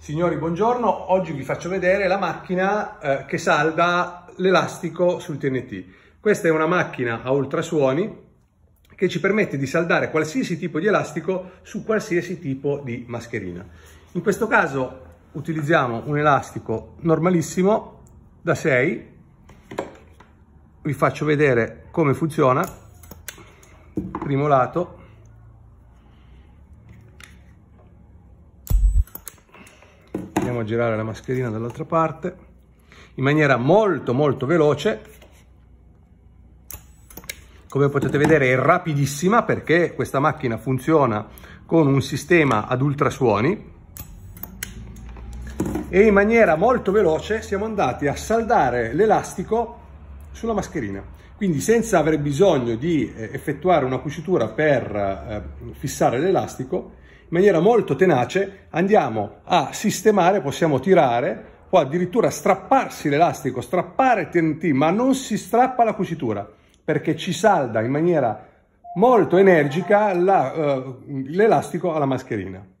Signori, buongiorno. Oggi vi faccio vedere la macchina eh, che salda l'elastico sul TNT. Questa è una macchina a ultrasuoni che ci permette di saldare qualsiasi tipo di elastico su qualsiasi tipo di mascherina. In questo caso utilizziamo un elastico normalissimo da 6. Vi faccio vedere come funziona. Primo lato, andiamo a girare la mascherina dall'altra parte in maniera molto molto veloce come potete vedere è rapidissima perché questa macchina funziona con un sistema ad ultrasuoni e in maniera molto veloce siamo andati a saldare l'elastico sulla mascherina quindi senza aver bisogno di eh, effettuare una cucitura per eh, fissare l'elastico in maniera molto tenace andiamo a sistemare, possiamo tirare o addirittura strapparsi l'elastico, strappare TNT, ma non si strappa la cucitura perché ci salda in maniera molto energica eh, l'elastico alla mascherina.